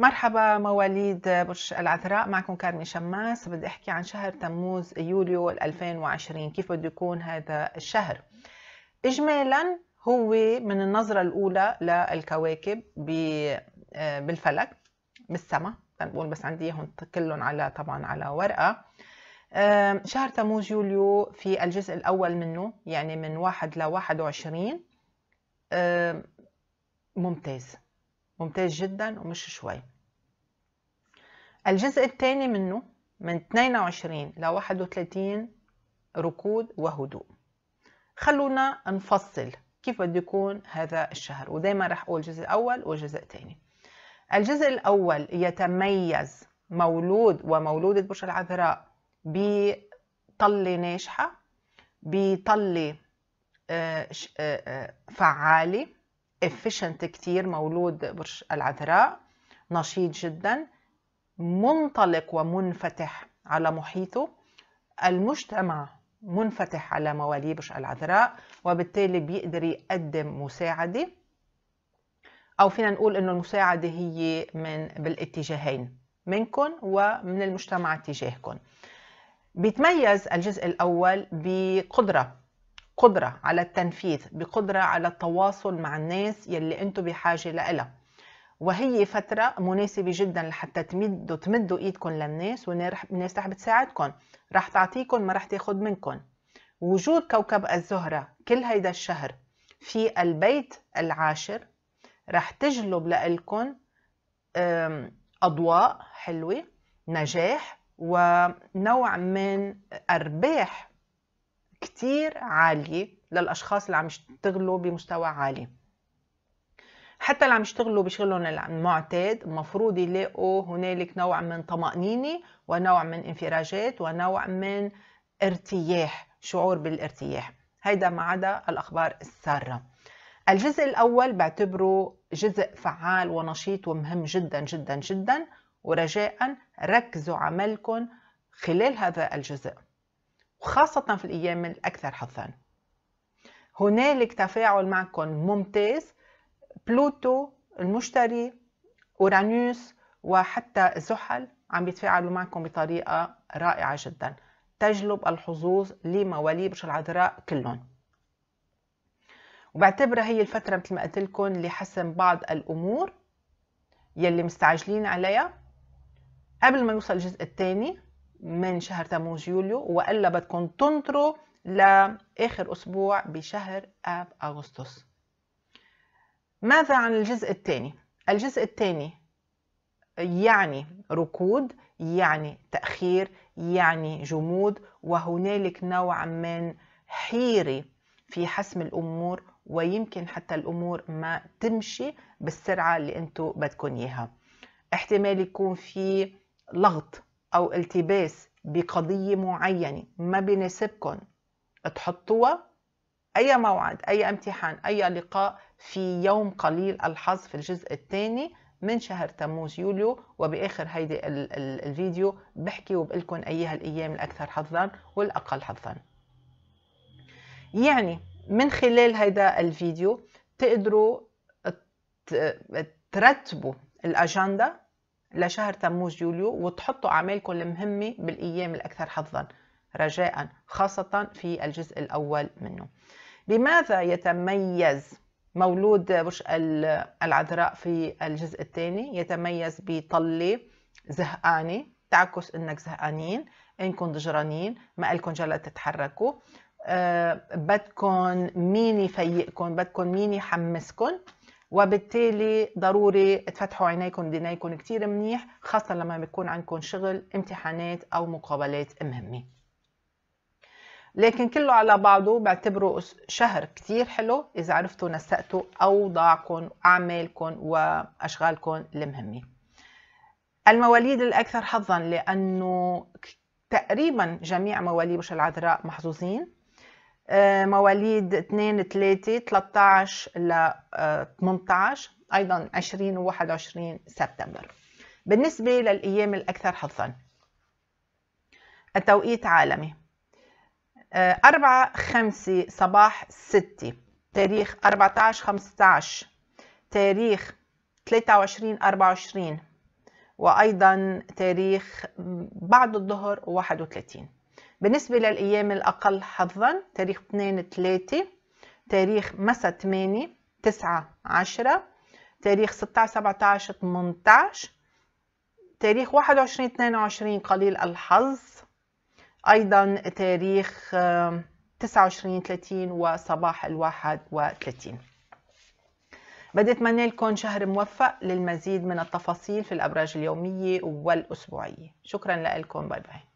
مرحبا مواليد برج العذراء معكم كارمي شماس بدي احكي عن شهر تموز يوليو 2020 كيف بده يكون هذا الشهر اجمالا هو من النظرة الأولى للكواكب آه، بالفلك بالسماء بنقول بس عندي اياهم كلهم على طبعا على ورقة شهر تموز يوليو في الجزء الأول منه يعني من واحد ل 21 ممتاز ممتاز جدا ومش شوي الجزء الثاني منه من 22 ل 31 ركود وهدوء خلونا نفصل كيف بده يكون هذا الشهر ودايما رح أقول جزء أول وجزء ثاني الجزء الأول يتميز مولود ومولودة برج العذراء بطلة ناجحة بطلة آه، آه، آه، فعالة افيشنت كتير مولود برج العذراء نشيط جدا منطلق ومنفتح على محيطه المجتمع منفتح على مواليه برج العذراء وبالتالي بيقدر يقدم مساعدة أو فينا نقول إنه المساعدة هي من بالاتجاهين منكم ومن المجتمع تجاهكم بيتميز الجزء الأول بقدرة قدرة على التنفيذ بقدرة على التواصل مع الناس يلي أنتم بحاجة لها وهي فترة مناسبة جدا لحتى تمدوا تمدوا ايدكم للناس والناس رح بتساعدكم رح تعطيكم ما رح تاخد منكم وجود كوكب الزهرة كل هيدا الشهر في البيت العاشر رح تجلب لإلكم أضواء حلوة نجاح ونوع من أرباح كتير عالية للأشخاص اللي عم يشتغلوا بمستوى عالي حتى اللي عم يشتغلوا بشغلهم المعتاد المفروض يلاقوا هنالك نوع من طمأنينة ونوع من انفراجات ونوع من ارتياح شعور بالارتياح هيدا ما عدا الأخبار السارة الجزء الأول بعتبره جزء فعال ونشيط ومهم جدا جدا جدا ورجاء ركزوا عملكم خلال هذا الجزء وخاصة في الأيام الأكثر حظا هنالك تفاعل معكم ممتاز بلوتو المشتري أورانوس وحتى زحل عم يتفاعلوا معكم بطريقة رائعة جدا تجلب الحظوظ لموالي برج العذراء كلهم وبعتبرها هي الفترة مثل ما قلت لكم لحسم بعض الأمور يلي مستعجلين عليها قبل ما نوصل الجزء الثاني من شهر تموز يوليو وإلا بدكم تنطروا لآخر أسبوع بشهر آب أغسطس ماذا عن الجزء الثاني؟ الجزء الثاني يعني ركود يعني تأخير يعني جمود وهنالك نوع من حيرة في حسم الأمور ويمكن حتى الأمور ما تمشي بالسرعة اللي انتم بدكم إياها احتمال يكون في لغط أو التباس بقضية معينة ما بناسبكم تحطوها أي موعد أي امتحان أي لقاء في يوم قليل الحظ في الجزء الثاني من شهر تموز يوليو وبآخر هيدي الفيديو بحكي وبقلكن أيها الأيام الأكثر حظا والأقل حظا يعني من خلال هيدا الفيديو تقدروا ترتبوا الأجندة لشهر تموز يوليو وتحطوا أعمالكم المهمة بالأيام الأكثر حظاً رجاء خاصة في الجزء الأول منه بماذا يتميز مولود برج العذراء في الجزء الثاني يتميز بطلة زهقانة تعكس انك زهقانين انكم ضجرانين ما لكم جلا تتحركوا أه بدكم مين يفيقكم بدكم مين يحمسكم وبالتالي ضروري تفتحوا عينيكم دينيكم كتير منيح خاصة لما بيكون عندكم شغل امتحانات أو مقابلات مهمة لكن كله على بعضه بعتبره شهر كتير حلو إذا عرفتوا نسقتوا أوضاعكم أعمالكم وأشغالكم المهمة المواليد الأكثر حظا لأنه تقريبا جميع مواليد وش العذراء محظوظين آه، مواليد 2 3 13 ل 18 آه، ايضا 20 و 21 سبتمبر بالنسبه للايام الاكثر حظا التوقيت عالمي 4 آه، 5 صباح 6 تاريخ 14 15 تاريخ 23 24 وايضا تاريخ بعد الظهر 31 بالنسبة للأيام الأقل حظا تاريخ 2 3 تاريخ مسا 8 9 10 تاريخ 16 17 18 تاريخ 21 22 قليل الحظ أيضا تاريخ 29 30 وصباح ال 31 بدي أتمنى لكم شهر موفق للمزيد من التفاصيل في الأبراج اليومية والأسبوعية شكرا لكم باي باي